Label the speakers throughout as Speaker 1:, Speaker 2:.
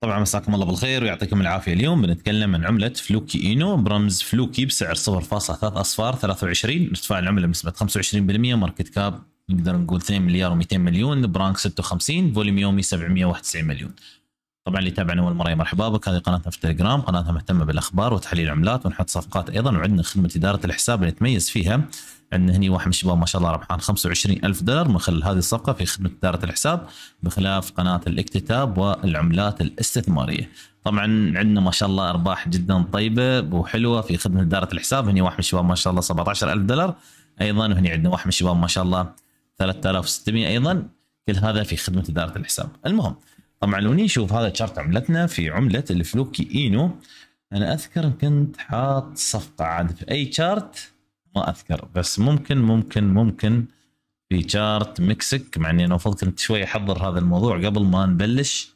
Speaker 1: طبعا مساكم الله بالخير ويعطيكم العافيه اليوم بنتكلم عن عمله فلوكي اينو برمز فلوكي بسعر 0.3 اصفار 23 ارتفاع العمله بنسبه 25% ماركت كاب نقدر نقول 2 مليار و200 مليون برانك 56 فوليوم يومي 791 مليون طبعا اللي يتابعنا اول مره مرحبا بك هذه قناتنا في التليجرام قناتنا مهتمه بالاخبار وتحليل العملات ونحط صفقات ايضا وعندنا خدمه اداره الحساب اللي نتميز فيها عندنا هني واحد من الشباب ما شاء الله ربحان 25000 دولار من خلال هذه الصفقه في خدمه اداره الحساب بخلاف قناه الاكتتاب والعملات الاستثماريه طبعا عندنا ما شاء الله ارباح جدا طيبه وحلوه في خدمه اداره الحساب هني واحد من الشباب ما شاء الله 17000 دولار ايضا وهني عندنا واحد من الشباب ما شاء الله 3600 ايضا كل هذا في خدمه اداره الحساب المهم طبعا لو نشوف هذا الشارت عملتنا في عمله الفلوكي اينو انا اذكر كنت حاط صفقه عاد في اي شارت ما اذكر بس ممكن ممكن ممكن في شارت مكسك مع اني المفروض كنت شوي احضر هذا الموضوع قبل ما نبلش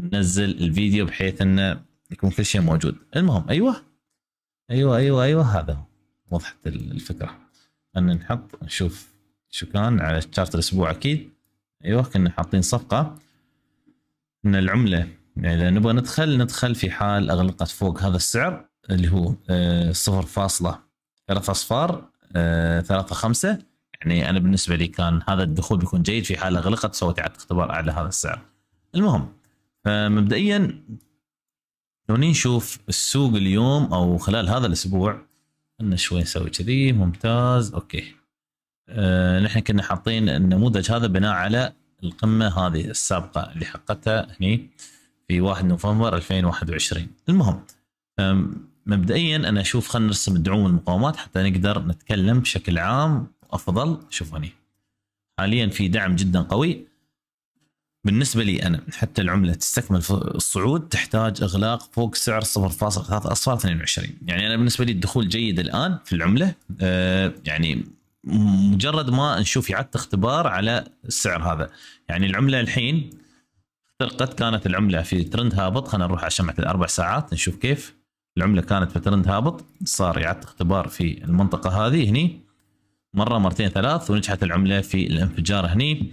Speaker 1: ننزل الفيديو بحيث انه يكون كل شيء موجود المهم ايوه ايوه ايوه ايوه هذا وضحت الفكره ان نحط نشوف شو كان على الشارت الاسبوع اكيد ايوه كنا حاطين صفقه من العمله يعني اذا نبغى ندخل ندخل في حال اغلقت فوق هذا السعر اللي هو آه، صفر فاصلة ثلاثة اصفار آه، ثلاثة خمسة يعني انا بالنسبه لي كان هذا الدخول بيكون جيد في حال اغلقت سويت اعاده اختبار اعلى هذا السعر. المهم فمبدئيا لو نشوف السوق اليوم او خلال هذا الاسبوع خلنا شوي نسوي كذي ممتاز اوكي. أه نحن كنا حاطين النموذج هذا بناء على القمه هذه السابقه اللي حققتها هني في 1 نوفمبر 2021 المهم مبدئيا انا اشوف خلينا نرسم الدعوم والمقاومات حتى نقدر نتكلم بشكل عام افضل شوف هني حاليا في دعم جدا قوي بالنسبه لي انا حتى العمله تستكمل الصعود تحتاج اغلاق فوق سعر 0.3 اصفار 22 يعني انا بالنسبه لي الدخول جيد الان في العمله أه، يعني مجرد ما نشوف يعد اختبار على السعر هذا يعني العمله الحين اخترقت كانت العمله في ترند هابط خلينا نروح على شمعه الاربع ساعات نشوف كيف العمله كانت في ترند هابط صار يعد اختبار في المنطقه هذه هني مره مرتين ثلاث ونجحت العمله في الانفجار هني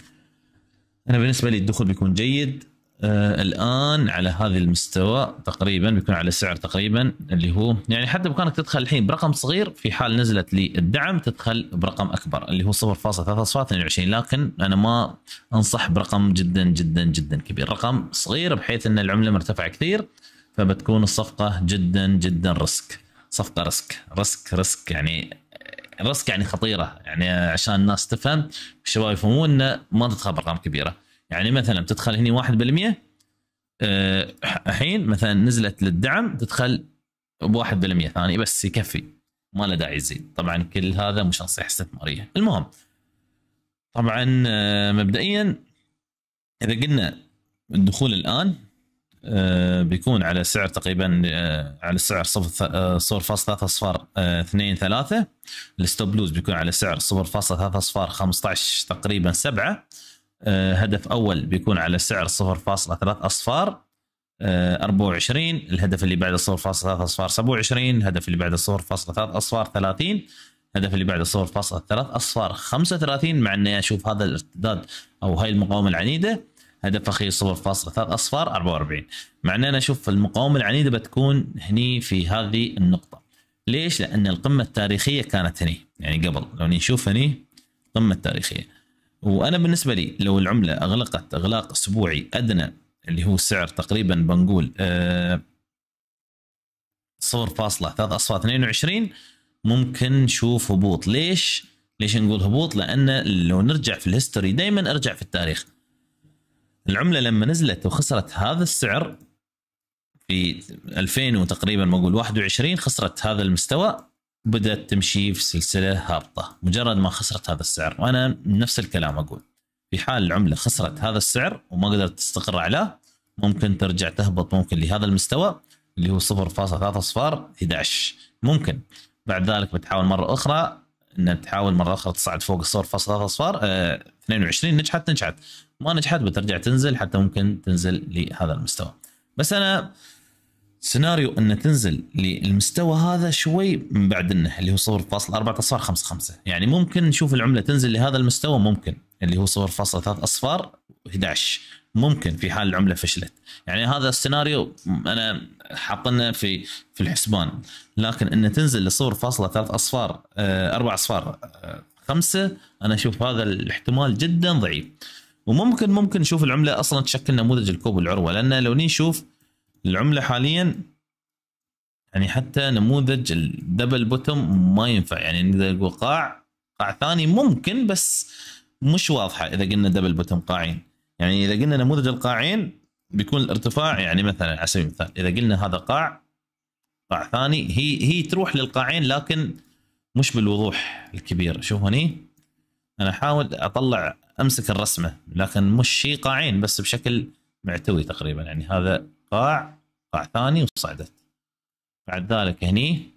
Speaker 1: انا بالنسبه لي الدخول بيكون جيد آه الان على هذا المستوى تقريبا بيكون على سعر تقريبا اللي هو يعني حتى بامكانك تدخل الحين برقم صغير في حال نزلت للدعم تدخل برقم اكبر اللي هو 0.322 لكن انا ما انصح برقم جدا جدا جدا كبير رقم صغير بحيث ان العمله مرتفعه كثير فبتكون الصفقه جدا جدا ريسك صفقه ريسك ريسك ريسك يعني ريسك يعني خطيره يعني عشان الناس تفهم الشباب يفهمون انه ما تدخل برقم كبيره يعني مثلا بتدخل هنا 1% آه، الحين مثلا نزلت للدعم تدخل ب 1% ثاني يعني بس يكفي ما له داعي يزيد طبعا كل هذا مش نصيحه استثماريه المهم طبعا آه، مبدئيا اذا قلنا الدخول الان آه، بيكون على سعر تقريبا على سعر صفر ثلاثة أصفار اثنين ثلاثة الستوب لوز بيكون على سعر صفر ثلاثة أصفار خمسة تقريبا سبعة آه، هدف اول بيكون على سعر 0.3 اصفار 24 آه، الهدف اللي بعده 0.3 اصفار 27 الهدف اللي بعده 0.3 اصفار 30 الهدف اللي بعده 0.3 اصفار 35 مع اني اشوف هذا الارتداد او هاي المقاومه العنيده هدف اخير 0.3 اصفار 44 مع ان انا اشوف المقاومه العنيده بتكون هني في هذه النقطه ليش؟ لان القمه التاريخيه كانت هني يعني قبل لو نشوف هني القمه التاريخيه وانا بالنسبه لي لو العمله اغلقت اغلاق اسبوعي ادنى اللي هو السعر تقريبا بنقول أه 0.3.22 ممكن نشوف هبوط ليش؟ ليش نقول هبوط؟ لان لو نرجع في الهيستوري دائما ارجع في التاريخ. العمله لما نزلت وخسرت هذا السعر في 2000 وتقريبا ما اقول 21 خسرت هذا المستوى بدأت تمشي في سلسلة هابطة مجرد ما خسرت هذا السعر وأنا نفس الكلام أقول في حال العملة خسرت هذا السعر وما قدرت تستقر عليه ممكن ترجع تهبط ممكن لهذا المستوى اللي هو 11 ممكن بعد ذلك بتحاول مرة أخرى أن تحاول مرة أخرى تصعد فوق 0.3 اه 22 نجحت نجحت ما نجحت بترجع تنزل حتى ممكن تنزل لهذا المستوى بس أنا سيناريو ان تنزل للمستوى هذا شوي من بعد انه اللي هو 0.4 اصفار 5 5 يعني ممكن نشوف العمله تنزل لهذا المستوى ممكن اللي هو 0.3 اصفار 11 ممكن في حال العمله فشلت يعني هذا السيناريو انا حاطنا في في الحسبان لكن ان تنزل ل 0.3 اصفار 4 آه، اصفار 5 آه، انا اشوف هذا الاحتمال جدا ضعيف وممكن ممكن نشوف العمله اصلا تشكل نموذج الكوب والعروه لان لو نشوف العمله حاليا يعني حتى نموذج الدبل بوتوم ما ينفع يعني نقدر نقول قاع قاع ثاني ممكن بس مش واضحه اذا قلنا دبل بوتوم قاعين يعني اذا قلنا نموذج القاعين بيكون الارتفاع يعني مثلا على سبيل المثال اذا قلنا هذا قاع قاع ثاني هي هي تروح للقاعين لكن مش بالوضوح الكبير شوف هني انا احاول اطلع امسك الرسمه لكن مش شيء قاعين بس بشكل معتوي تقريبا يعني هذا قاع قاع ثاني وصعدت بعد ذلك هني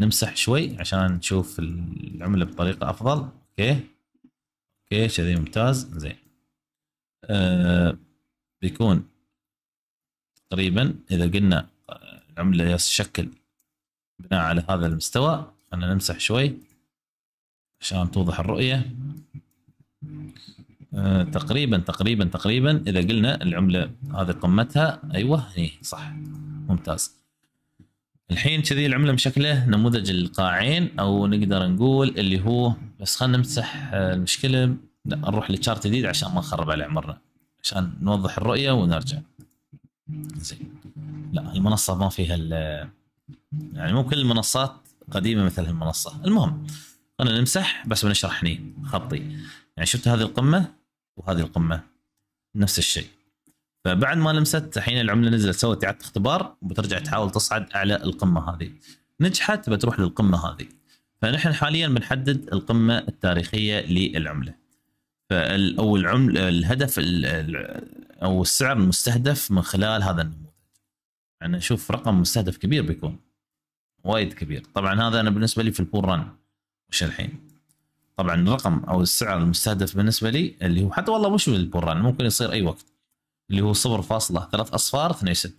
Speaker 1: نمسح شوي عشان نشوف العملة بطريقة أفضل أوكي أوكي شذي ممتاز زين آه بيكون تقريبا إذا قلنا العملة يشكل بناء على هذا المستوى خلينا نمسح شوي عشان توضح الرؤية آه، تقريبا تقريبا تقريبا اذا قلنا العمله هذه قمتها ايوه هي صح ممتاز الحين كذي العمله مشكله نموذج القاعين او نقدر نقول اللي هو بس خلينا نمسح آه، المشكله لا نروح لشارت جديد عشان ما نخرب على عمرنا عشان نوضح الرؤيه ونرجع زين لا المنصه ما فيها يعني مو كل المنصات قديمه مثل هالمنصه المهم انا نمسح بس بنشرح هني خطي يعني شفت هذه القمه وهذه القمه نفس الشيء فبعد ما لمست الحين العمله نزلت سوت اعاده اختبار وبترجع تحاول تصعد اعلى القمه هذه نجحت بتروح للقمه هذه فنحن حاليا بنحدد القمه التاريخيه للعمله فالاول العمل الهدف او السعر المستهدف من خلال هذا النموذج يعني نشوف رقم مستهدف كبير بيكون وايد كبير طبعا هذا انا بالنسبه لي في البول ران مش الحين طبعا الرقم او السعر المستهدف بالنسبه لي اللي هو حتى والله مش بالبران ممكن يصير اي وقت اللي هو 0.3 اصفار 62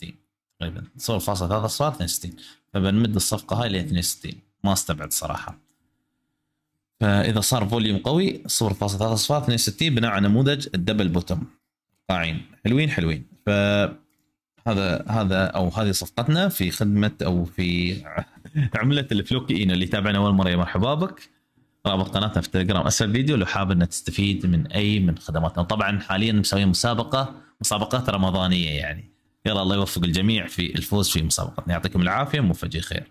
Speaker 1: تقريبا 0.3 اصفار 62 فبنمد الصفقه هاي ل 62 ما استبعد صراحه فاذا صار فوليوم قوي 0.3 اصفار 62 بناء على نموذج الدبل بوتوم قاعين حلوين حلوين ف هذا هذا او هذه صفقتنا في خدمه او في عمله الفلوكي اللي تابعنا اول مره يا مرحبا بك رابط قناتنا في التليجرام اسفل الفيديو لو حاب انك تستفيد من اي من خدماتنا طبعا حاليا مسويين مسابقه مسابقات رمضانيه يعني يلا الله يوفق الجميع في الفوز في مسابقتنا يعطيكم العافيه وموفقين خير